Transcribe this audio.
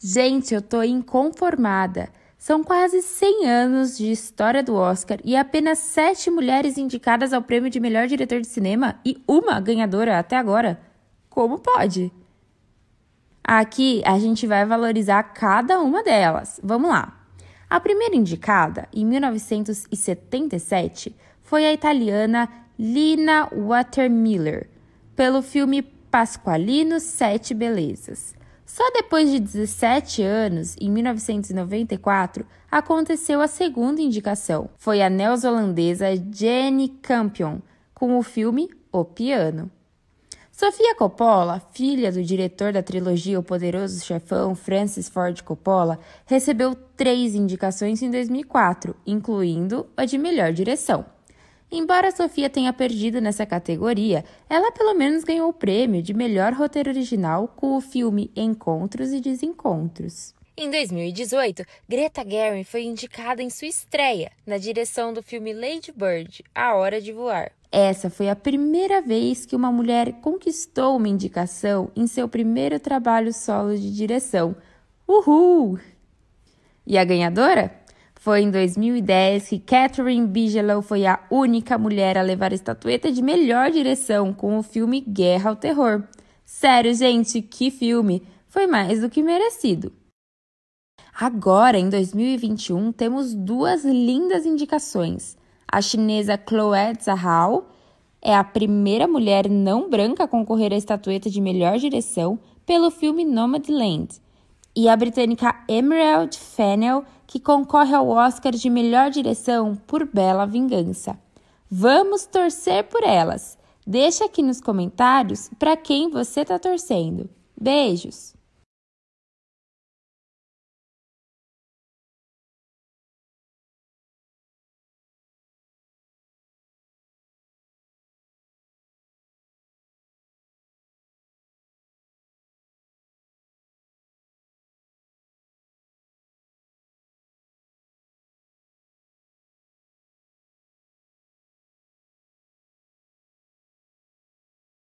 Gente, eu tô inconformada. São quase 100 anos de história do Oscar e apenas sete mulheres indicadas ao prêmio de melhor diretor de cinema e uma ganhadora até agora. Como pode? Aqui a gente vai valorizar cada uma delas. Vamos lá. A primeira indicada, em 1977, foi a italiana Lina Watermiller, pelo filme Pasqualino Sete Belezas. Só depois de 17 anos, em 1994, aconteceu a segunda indicação. Foi a neozelandesa Jenny Campion com o filme O Piano. Sofia Coppola, filha do diretor da trilogia O Poderoso Chefão, Francis Ford Coppola, recebeu três indicações em 2004, incluindo a de melhor direção. Embora Sofia tenha perdido nessa categoria, ela pelo menos ganhou o prêmio de melhor roteiro original com o filme Encontros e Desencontros. Em 2018, Greta Gerwig foi indicada em sua estreia na direção do filme Lady Bird: A Hora de Voar. Essa foi a primeira vez que uma mulher conquistou uma indicação em seu primeiro trabalho solo de direção. Uhul! E a ganhadora? Foi em 2010 que Catherine Bigelow foi a única mulher a levar a estatueta de melhor direção com o filme Guerra ao Terror. Sério, gente, que filme! Foi mais do que merecido. Agora, em 2021, temos duas lindas indicações. A chinesa Chloe Zhao é a primeira mulher não branca a concorrer à estatueta de melhor direção pelo filme Nomadland e a britânica Emerald Fennell, que concorre ao Oscar de melhor direção por Bela Vingança. Vamos torcer por elas! Deixa aqui nos comentários para quem você está torcendo. Beijos!